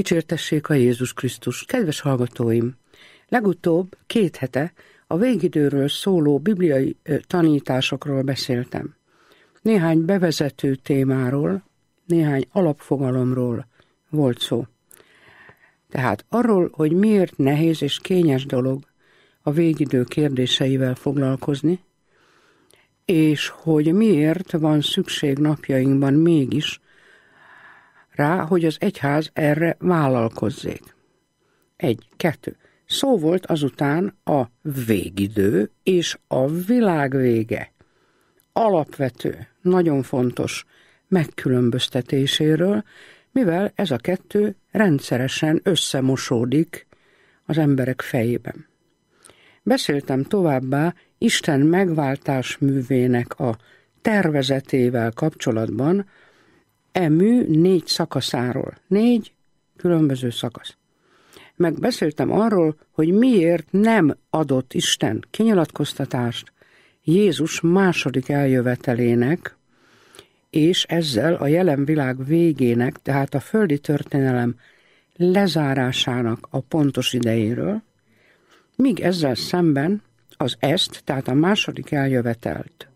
Dicsértessék a Jézus Krisztus! Kedves hallgatóim! Legutóbb, két hete a végidőről szóló bibliai tanításokról beszéltem. Néhány bevezető témáról, néhány alapfogalomról volt szó. Tehát arról, hogy miért nehéz és kényes dolog a végidő kérdéseivel foglalkozni, és hogy miért van szükség napjainkban mégis rá, hogy az egyház erre vállalkozzék. Egy, kettő. Szó volt azután a végidő és a világ vége. Alapvető, nagyon fontos megkülönböztetéséről, mivel ez a kettő rendszeresen összemosódik az emberek fejében. Beszéltem továbbá Isten megváltás művének a tervezetével kapcsolatban, e mű négy szakaszáról. Négy különböző szakasz. Megbeszéltem arról, hogy miért nem adott Isten kinyilatkoztatást Jézus második eljövetelének, és ezzel a jelen világ végének, tehát a földi történelem lezárásának a pontos idejéről, míg ezzel szemben az ezt, tehát a második eljövetelt,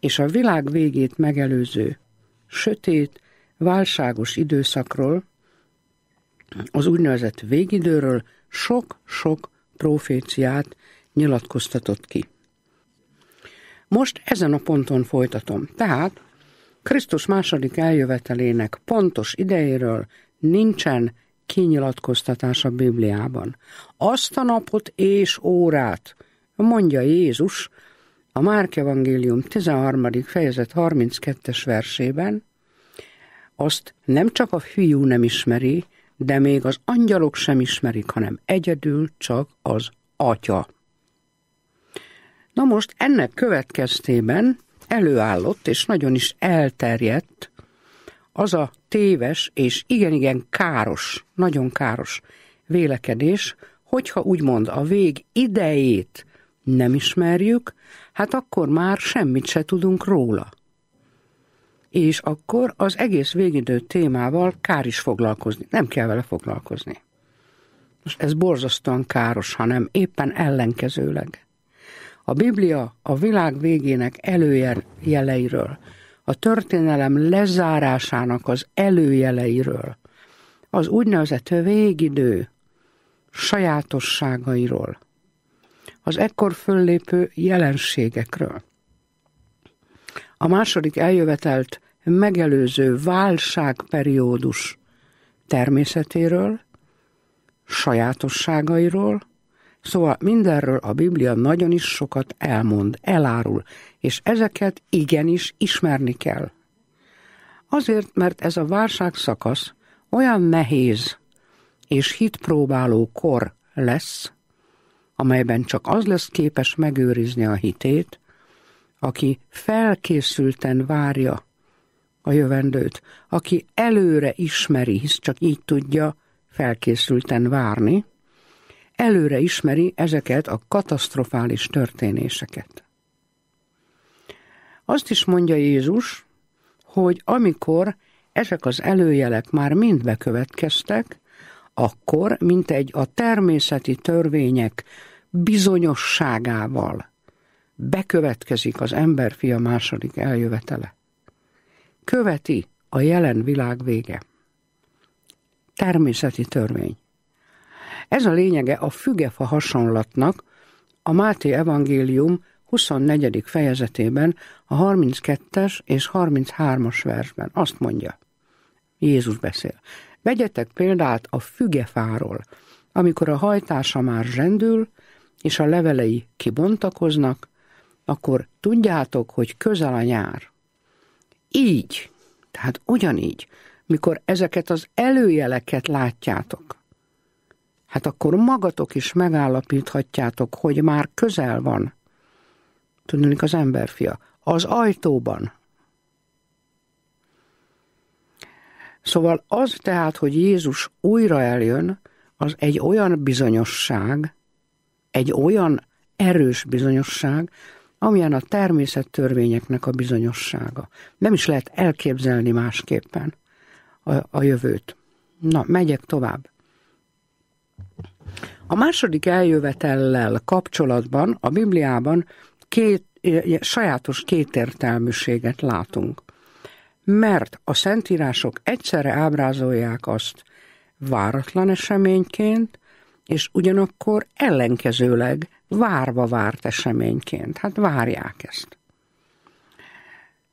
és a világ végét megelőző sötét, válságos időszakról, az úgynevezett végidőről sok-sok proféciát nyilatkoztatott ki. Most ezen a ponton folytatom. Tehát Krisztus második eljövetelének pontos idejéről nincsen kinyilatkoztatás a Bibliában. Azt a napot és órát mondja Jézus a Márk Evangélium 13. fejezet 32-es versében, azt nem csak a fiú nem ismeri, de még az angyalok sem ismerik, hanem egyedül csak az atya. Na most ennek következtében előállott, és nagyon is elterjedt az a téves és igen-igen káros, nagyon káros vélekedés, hogyha úgymond a vég idejét nem ismerjük, hát akkor már semmit se tudunk róla és akkor az egész végidő témával kár is foglalkozni, nem kell vele foglalkozni. Most ez borzasztóan káros, hanem éppen ellenkezőleg. A Biblia a világ végének előjeleiről, a történelem lezárásának az előjeleiről, az úgynevezett végidő sajátosságairól, az ekkor föllépő jelenségekről. A második eljövetelt megelőző válságperiódus természetéről, sajátosságairól, szóval mindenről a Biblia nagyon is sokat elmond, elárul, és ezeket igenis ismerni kell. Azért, mert ez a válságszakasz olyan nehéz és hitpróbáló kor lesz, amelyben csak az lesz képes megőrizni a hitét, aki felkészülten várja a jövendőt, aki előre ismeri, hisz csak így tudja felkészülten várni, előre ismeri ezeket a katasztrofális történéseket. Azt is mondja Jézus, hogy amikor ezek az előjelek már mind bekövetkeztek, akkor, mint egy a természeti törvények bizonyosságával bekövetkezik az emberfia második eljövetele követi a jelen világ vége. Természeti törvény. Ez a lényege a fügefa hasonlatnak a Máté Evangélium 24. fejezetében a 32-es és 33-as versben. Azt mondja, Jézus beszél. Vegyetek példát a fügefáról, amikor a hajtása már zsendül, és a levelei kibontakoznak, akkor tudjátok, hogy közel a nyár így, tehát ugyanígy, mikor ezeket az előjeleket látjátok, hát akkor magatok is megállapíthatjátok, hogy már közel van, tudnék az emberfia, az ajtóban. Szóval az tehát, hogy Jézus újra eljön, az egy olyan bizonyosság, egy olyan erős bizonyosság, amilyen a természet törvényeknek a bizonyossága. Nem is lehet elképzelni másképpen a, a jövőt. Na, megyek tovább. A második eljövetellel kapcsolatban a Bibliában két, eh, sajátos kétértelműséget látunk. Mert a szentírások egyszerre ábrázolják azt váratlan eseményként, és ugyanakkor ellenkezőleg várva várt eseményként. Hát várják ezt.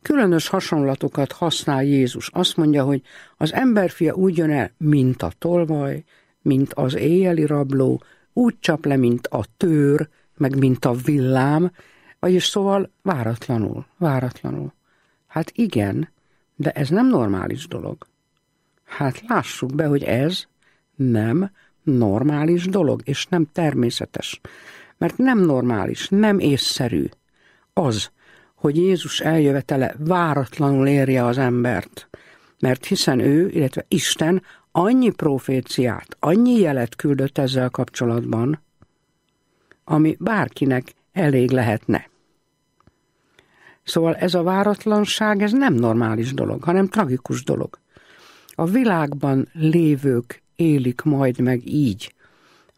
Különös hasonlatokat használ Jézus. Azt mondja, hogy az emberfia úgy jön el, mint a tolvaj, mint az éjjeli rabló, úgy csap le, mint a tőr, meg mint a villám, vagyis szóval váratlanul, váratlanul. Hát igen, de ez nem normális dolog. Hát lássuk be, hogy ez nem normális dolog, és nem természetes. Mert nem normális, nem észszerű az, hogy Jézus eljövetele váratlanul érje az embert. Mert hiszen ő, illetve Isten annyi proféciát, annyi jelet küldött ezzel kapcsolatban, ami bárkinek elég lehetne. Szóval ez a váratlanság, ez nem normális dolog, hanem tragikus dolog. A világban lévők élik majd meg így,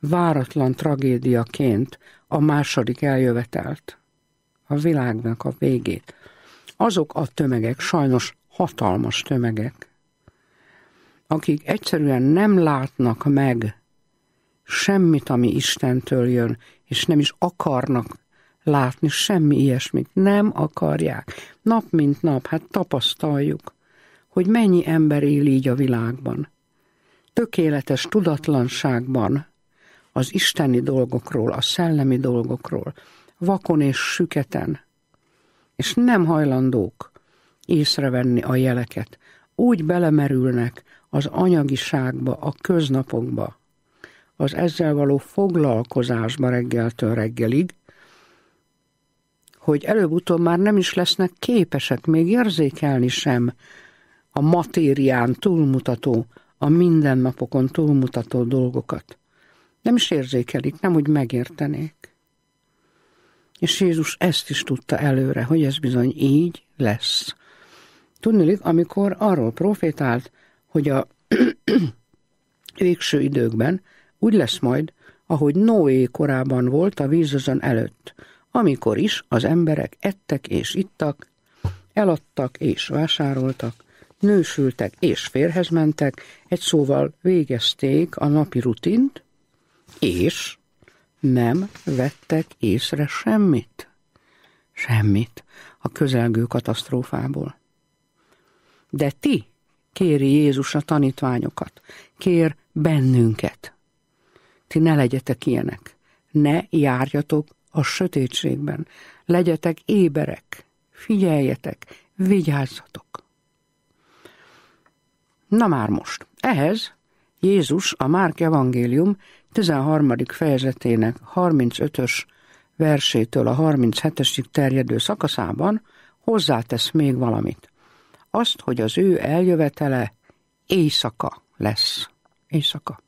váratlan tragédiaként a második eljövetelt, a világnak a végét. Azok a tömegek, sajnos hatalmas tömegek, akik egyszerűen nem látnak meg semmit, ami Istentől jön, és nem is akarnak látni semmi ilyesmit. Nem akarják. Nap mint nap, hát tapasztaljuk, hogy mennyi ember él így a világban. Tökéletes tudatlanságban, az isteni dolgokról, a szellemi dolgokról, vakon és süketen, és nem hajlandók észrevenni a jeleket. Úgy belemerülnek az anyagiságba, a köznapokba, az ezzel való foglalkozásba reggeltől reggelig, hogy előbb-utóbb már nem is lesznek képesek még érzékelni sem a matérián túlmutató, a mindennapokon túlmutató dolgokat. Nem is érzékelik, nem úgy megértenék. És Jézus ezt is tudta előre, hogy ez bizony így lesz. Tudnélik, amikor arról profétált, hogy a végső időkben úgy lesz majd, ahogy Noé korában volt a vízözön előtt, amikor is az emberek ettek és ittak, eladtak és vásároltak, nősültek és férhez mentek, egy szóval végezték a napi rutint, és nem vettek észre semmit. Semmit a közelgő katasztrófából. De ti, kéri Jézus a tanítványokat, kér bennünket. Ti ne legyetek ilyenek, ne járjatok a sötétségben, legyetek éberek, figyeljetek, vigyázzatok. Na már most, ehhez Jézus a Márk evangélium 13. fejezetének 35-ös versétől a 37-esig terjedő szakaszában hozzátesz még valamit. Azt, hogy az ő eljövetele éjszaka lesz. Éjszaka.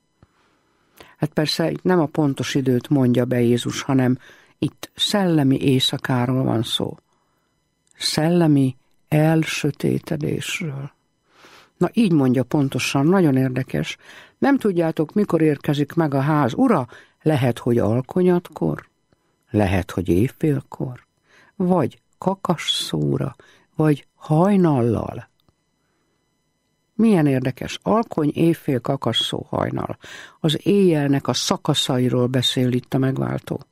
Hát persze itt nem a pontos időt mondja be Jézus, hanem itt szellemi éjszakáról van szó. Szellemi elsötétedésről. Na így mondja pontosan, nagyon érdekes. Nem tudjátok, mikor érkezik meg a ház. Ura, lehet, hogy alkonyatkor, lehet, hogy évfélkor, vagy kakasszóra, vagy hajnallal. Milyen érdekes, alkony évfél kakasszó hajnal. Az éjjelnek a szakaszairól beszél itt a megváltó.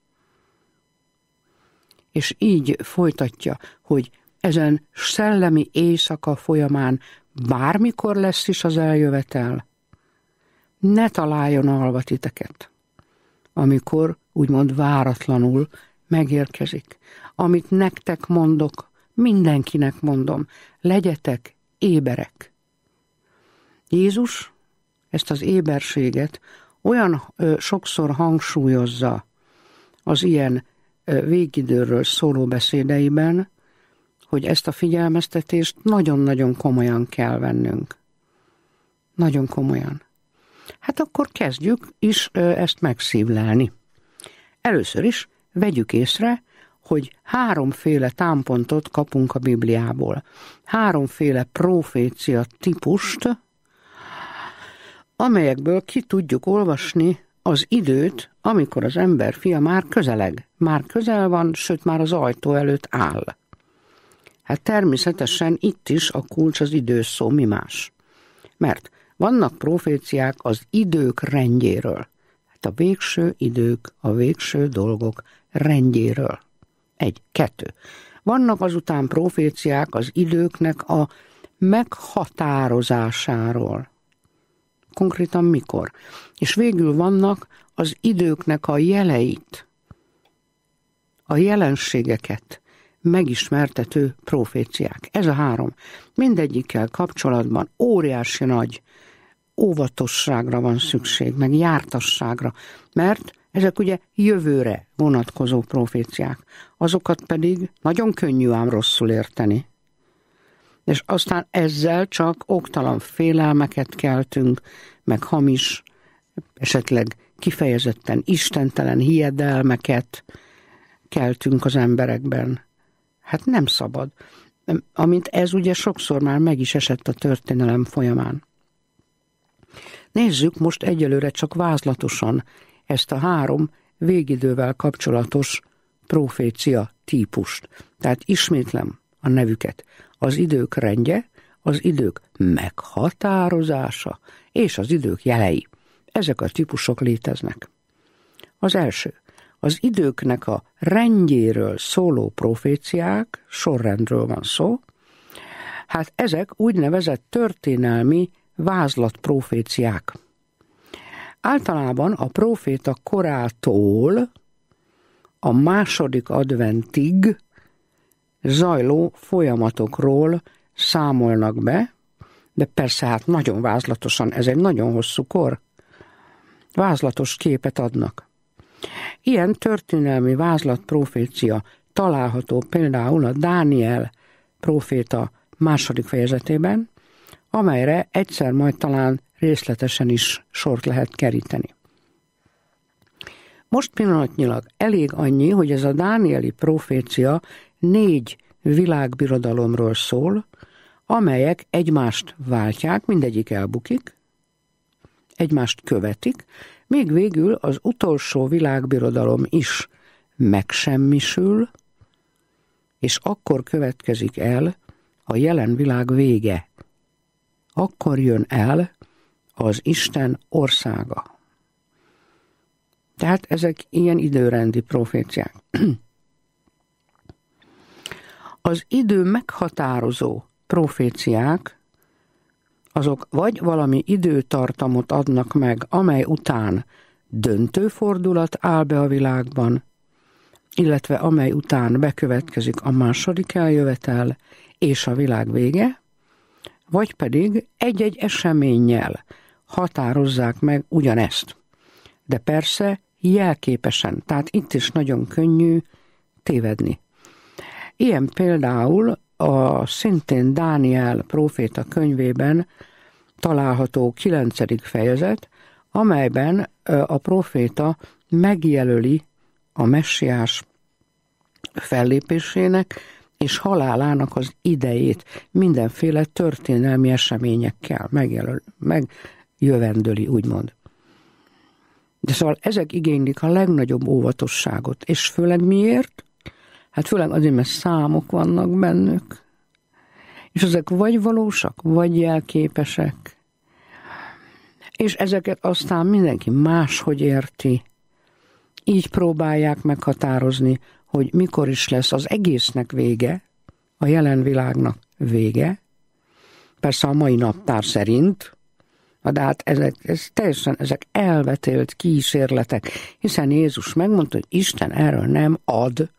És így folytatja, hogy ezen szellemi éjszaka folyamán bármikor lesz is az eljövetel, ne találjon alva titeket, amikor úgymond váratlanul megérkezik. Amit nektek mondok, mindenkinek mondom, legyetek éberek. Jézus ezt az éberséget olyan ö, sokszor hangsúlyozza az ilyen ö, végidőről szóló beszédeiben, hogy ezt a figyelmeztetést nagyon-nagyon komolyan kell vennünk. Nagyon komolyan. Hát akkor kezdjük is ezt megszívlelni. Először is vegyük észre, hogy háromféle támpontot kapunk a Bibliából. Háromféle profécia típust, amelyekből ki tudjuk olvasni az időt, amikor az ember fia már közeleg, már közel van, sőt már az ajtó előtt áll. Hát természetesen itt is a kulcs az időszó mi más. Mert vannak proféciák az idők rendjéről. Hát a végső idők, a végső dolgok rendjéről. Egy, kettő. Vannak azután proféciák az időknek a meghatározásáról. Konkrétan mikor. És végül vannak az időknek a jeleit, a jelenségeket megismertető proféciák. Ez a három. Mindegyikkel kapcsolatban óriási nagy óvatosságra van szükség, meg jártasságra, mert ezek ugye jövőre vonatkozó proféciák, azokat pedig nagyon könnyű ám rosszul érteni. És aztán ezzel csak oktalan félelmeket keltünk, meg hamis, esetleg kifejezetten istentelen hiedelmeket keltünk az emberekben. Hát nem szabad. Amint ez ugye sokszor már meg is esett a történelem folyamán. Nézzük most egyelőre csak vázlatosan ezt a három végidővel kapcsolatos profécia típust. Tehát ismétlem a nevüket. Az idők rendje, az idők meghatározása és az idők jelei. Ezek a típusok léteznek. Az első, az időknek a rendjéről szóló proféciák, sorrendről van szó, hát ezek úgynevezett történelmi vázlatproféciák. Általában a proféta korától a második adventig zajló folyamatokról számolnak be, de persze hát nagyon vázlatosan, ez egy nagyon hosszú kor, vázlatos képet adnak. Ilyen történelmi vázlat profécia található például a Dániel proféta második fejezetében, amelyre egyszer majd talán részletesen is sort lehet keríteni. Most pillanatnyilag elég annyi, hogy ez a Dánieli profécia négy világbirodalomról szól, amelyek egymást váltják, mindegyik elbukik, egymást követik, még végül az utolsó világbirodalom is megsemmisül, és akkor következik el a jelen világ vége. Akkor jön el az Isten országa. Tehát ezek ilyen időrendi proféciák. Az idő meghatározó proféciák azok vagy valami időtartamot adnak meg, amely után döntő fordulat áll be a világban, illetve amely után bekövetkezik a második eljövetel és a világ vége, vagy pedig egy-egy eseménnyel határozzák meg ugyanezt. De persze jelképesen, tehát itt is nagyon könnyű tévedni. Ilyen például a szintén Dániel próféta könyvében található kilencedik fejezet, amelyben a próféta megjelöli a messiás fellépésének és halálának az idejét mindenféle történelmi eseményekkel megjelöl, megjövendöli, úgymond. De szóval ezek igénylik a legnagyobb óvatosságot, és főleg miért? Hát főleg azért, mert számok vannak bennük. És ezek vagy valósak, vagy jelképesek. És ezeket aztán mindenki máshogy érti. Így próbálják meghatározni, hogy mikor is lesz az egésznek vége, a jelen világnak vége. Persze a mai naptár szerint, de hát ezek, ez teljesen ezek elvetélt kísérletek, hiszen Jézus megmondta, hogy Isten erről nem ad,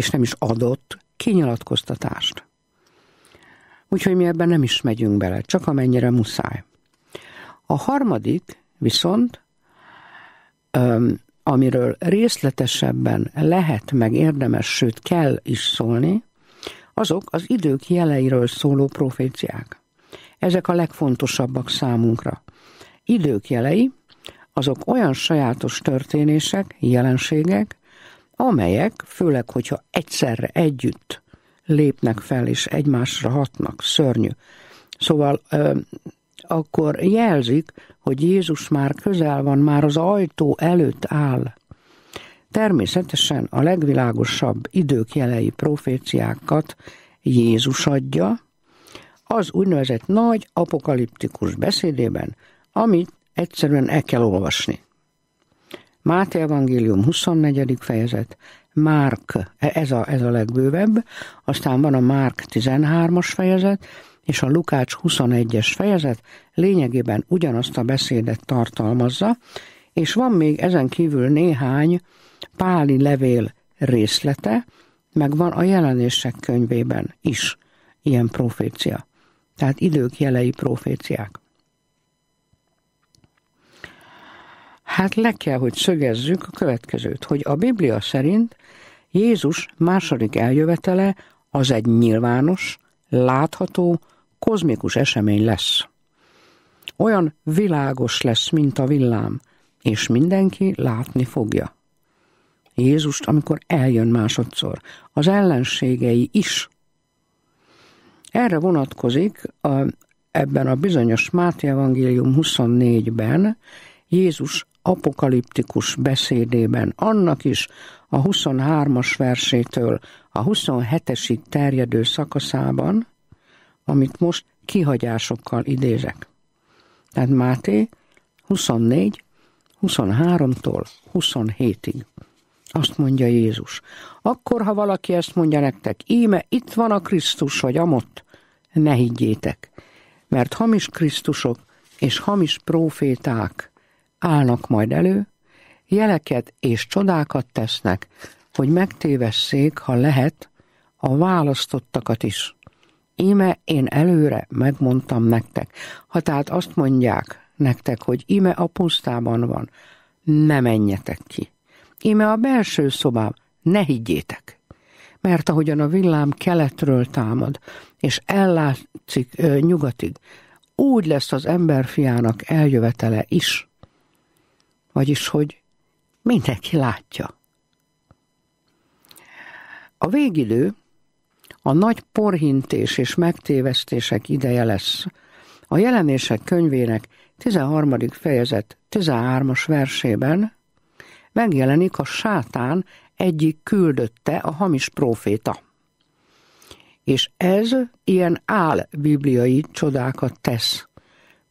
és nem is adott kinyilatkoztatást. Úgyhogy mi ebben nem is megyünk bele, csak amennyire muszáj. A harmadik viszont, amiről részletesebben lehet, meg érdemes, sőt kell is szólni, azok az idők jeleiről szóló proféciák. Ezek a legfontosabbak számunkra. Idők jelei, azok olyan sajátos történések, jelenségek, amelyek, főleg, hogyha egyszerre együtt lépnek fel és egymásra hatnak, szörnyű. Szóval ö, akkor jelzik, hogy Jézus már közel van, már az ajtó előtt áll. Természetesen a legvilágosabb idők jelei proféciákat Jézus adja, az úgynevezett nagy apokaliptikus beszédében, amit egyszerűen el kell olvasni. Máté Evangélium 24. fejezet, Márk, ez a, ez a legbővebb, aztán van a Márk 13-as fejezet, és a Lukács 21-es fejezet lényegében ugyanazt a beszédet tartalmazza, és van még ezen kívül néhány páli levél részlete, meg van a jelenések könyvében is ilyen profécia. Tehát idők jelei proféciák. Hát le kell, hogy szögezzük a következőt, hogy a Biblia szerint Jézus második eljövetele az egy nyilvános, látható, kozmikus esemény lesz. Olyan világos lesz, mint a villám, és mindenki látni fogja. Jézust, amikor eljön másodszor, az ellenségei is. Erre vonatkozik a, ebben a bizonyos Máté Evangélium 24-ben Jézus apokaliptikus beszédében, annak is a 23-as versétől a 27-esig terjedő szakaszában, amit most kihagyásokkal idézek. Tehát Máté 24, 23-tól 27-ig. Azt mondja Jézus. Akkor, ha valaki ezt mondja nektek, íme itt van a Krisztus, vagy amott, ne higgyétek, mert hamis Krisztusok és hamis proféták állnak majd elő, jeleket és csodákat tesznek, hogy megtévessék, ha lehet, a választottakat is. Íme én előre megmondtam nektek. Ha tehát azt mondják nektek, hogy íme a pusztában van, ne menjetek ki. Íme a belső szobám, ne higgyétek. Mert ahogyan a villám keletről támad, és ellátszik ö, nyugatig, úgy lesz az emberfiának eljövetele is. Vagyis, hogy mindenki látja. A végidő a nagy porhintés és megtévesztések ideje lesz. A jelenések könyvének 13. fejezet 13-as versében megjelenik a sátán egyik küldötte, a hamis próféta. És ez ilyen bibliai csodákat tesz.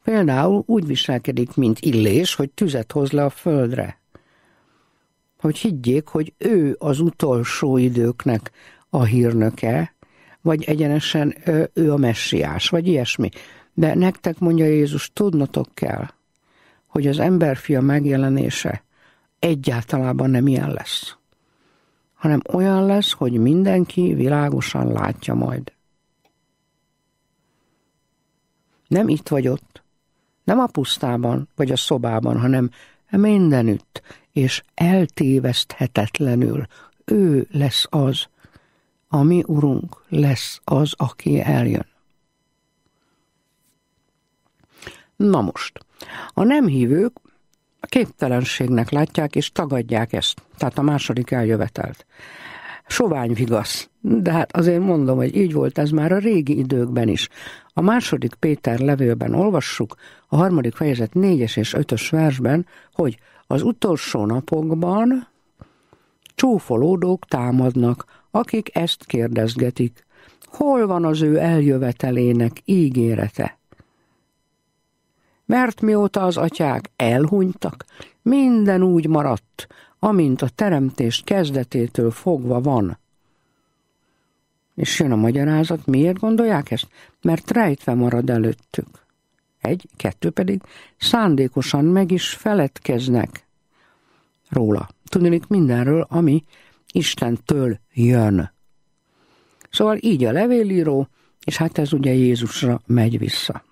Például úgy viselkedik, mint illés, hogy tüzet hoz le a földre. Hogy higgyék, hogy ő az utolsó időknek a hírnöke, vagy egyenesen ő a messiás, vagy ilyesmi. De nektek mondja Jézus, tudnotok kell, hogy az emberfia megjelenése egyáltalában nem ilyen lesz, hanem olyan lesz, hogy mindenki világosan látja majd. Nem itt vagy ott, nem a pusztában vagy a szobában, hanem mindenütt, és eltéveszthetetlenül ő lesz az, ami Urunk lesz az, aki eljön. Na most, a nem hívők a képtelenségnek látják és tagadják ezt, tehát a második eljövetelt sovány vigasz. De hát azért mondom, hogy így volt ez már a régi időkben is. A második Péter levélben olvassuk, a harmadik fejezet négyes és ötös versben, hogy az utolsó napokban csúfolódók támadnak, akik ezt kérdezgetik. Hol van az ő eljövetelének ígérete? Mert mióta az atyák elhunytak, minden úgy maradt, amint a teremtés kezdetétől fogva van. És jön a magyarázat, miért gondolják ezt? Mert rejtve marad előttük. Egy, kettő pedig szándékosan meg is feledkeznek róla. Tudni itt mindenről, ami Istentől jön. Szóval így a levélíró, és hát ez ugye Jézusra megy vissza.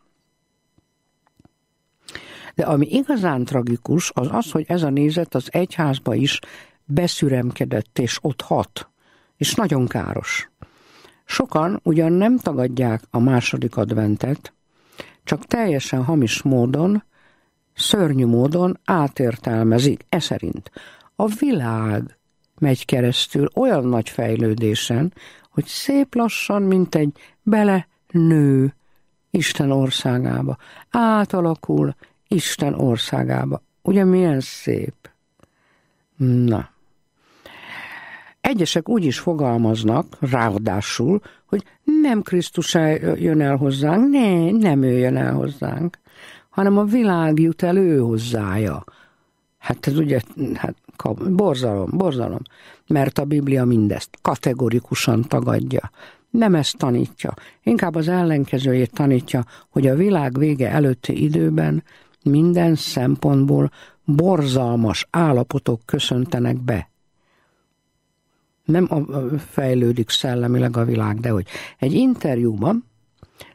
De ami igazán tragikus, az az, hogy ez a nézet az egyházba is beszüremkedett, és ott hat. És nagyon káros. Sokan ugyan nem tagadják a második adventet, csak teljesen hamis módon, szörnyű módon átértelmezik, e szerint. A világ megy keresztül olyan nagy fejlődésen, hogy szép lassan, mint egy bele nő Isten országába. Átalakul, Isten országába. Ugye milyen szép? Na. Egyesek úgy is fogalmaznak, ráadásul, hogy nem Krisztus jön el hozzánk, ne, nem ő jön el hozzánk, hanem a világ jut el ő hozzája. Hát ez ugye, hát borzalom, borzalom, mert a Biblia mindezt kategorikusan tagadja. Nem ezt tanítja, inkább az ellenkezőjét tanítja, hogy a világ vége előtti időben minden szempontból borzalmas állapotok köszöntenek be. Nem a, a, fejlődik szellemileg a világ, de hogy egy interjúban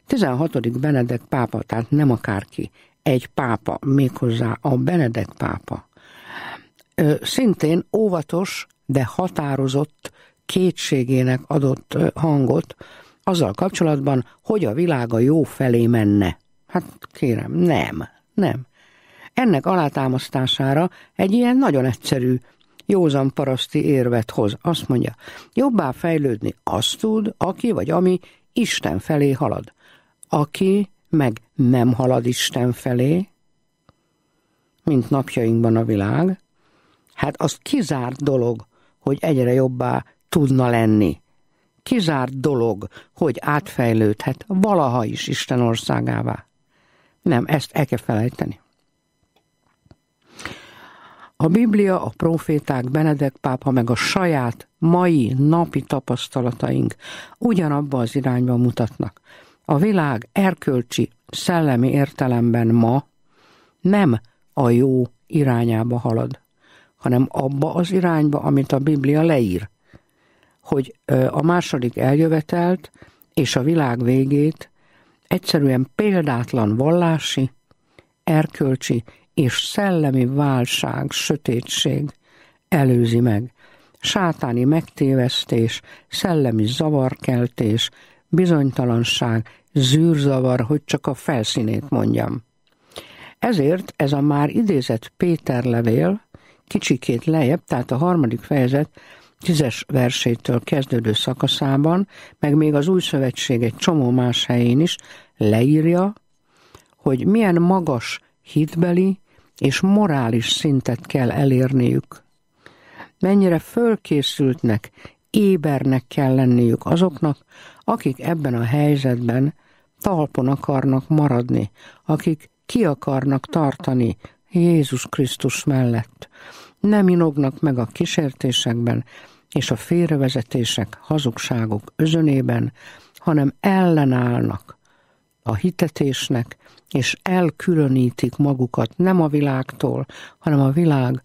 16. Benedek pápa, tehát nem akárki, egy pápa, méghozzá a Benedek pápa, ö, szintén óvatos, de határozott kétségének adott hangot azzal kapcsolatban, hogy a világ a jó felé menne. Hát kérem, nem. Nem. Ennek alátámasztására egy ilyen nagyon egyszerű, józan paraszti érvet hoz. Azt mondja, jobbá fejlődni azt tud, aki vagy ami Isten felé halad. Aki meg nem halad Isten felé, mint napjainkban a világ, hát az kizárt dolog, hogy egyre jobbá tudna lenni. Kizárt dolog, hogy átfejlődhet valaha is Isten országává. Nem, ezt el kell felejteni. A Biblia, a proféták, Benedek pápa, meg a saját mai napi tapasztalataink ugyanabba az irányba mutatnak. A világ erkölcsi, szellemi értelemben ma nem a jó irányába halad, hanem abba az irányba, amit a Biblia leír, hogy a második eljövetelt és a világ végét egyszerűen példátlan vallási, erkölcsi és szellemi válság, sötétség előzi meg. Sátáni megtévesztés, szellemi zavarkeltés, bizonytalanság, zűrzavar, hogy csak a felszínét mondjam. Ezért ez a már idézett Péter levél, kicsikét lejjebb, tehát a harmadik fejezet, tízes versétől kezdődő szakaszában, meg még az új szövetség egy csomó más helyén is leírja, hogy milyen magas hitbeli és morális szintet kell elérniük. Mennyire fölkészültnek, ébernek kell lenniük azoknak, akik ebben a helyzetben talpon akarnak maradni, akik ki akarnak tartani Jézus Krisztus mellett. Nem inognak meg a kísértésekben, és a félrevezetések, hazugságok özönében, hanem ellenállnak a hitetésnek, és elkülönítik magukat nem a világtól, hanem a világ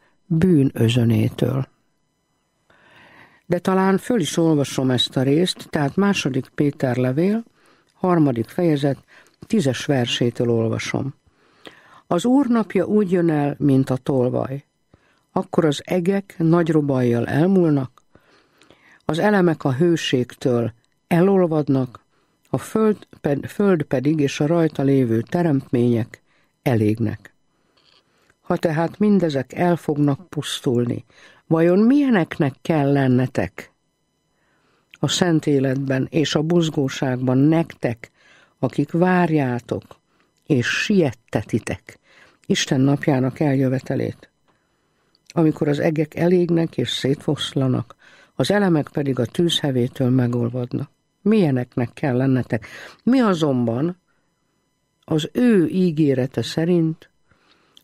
özönétől. De talán föl is olvasom ezt a részt, tehát második Péter levél, harmadik fejezet, tízes versétől olvasom. Az úrnapja úgy jön el, mint a tolvaj. Akkor az egek nagy robajjal elmúlnak, az elemek a hőségtől elolvadnak, a föld, ped, föld pedig és a rajta lévő teremtmények elégnek. Ha tehát mindezek el fognak pusztulni, vajon milyeneknek kell lennetek? A szent életben és a buzgóságban nektek, akik várjátok és siettetitek Isten napjának eljövetelét. Amikor az egek elégnek és szétfoszlanak, az elemek pedig a tűzhevétől megolvadnak. Milyeneknek kell lennetek? Mi azonban az ő ígérete szerint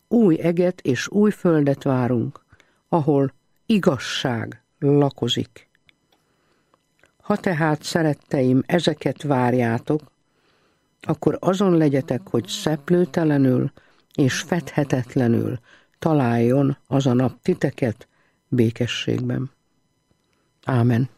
új eget és új földet várunk, ahol igazság lakozik. Ha tehát, szeretteim, ezeket várjátok, akkor azon legyetek, hogy szeplőtelenül és fethetetlenül találjon az a nap titeket békességben. Amen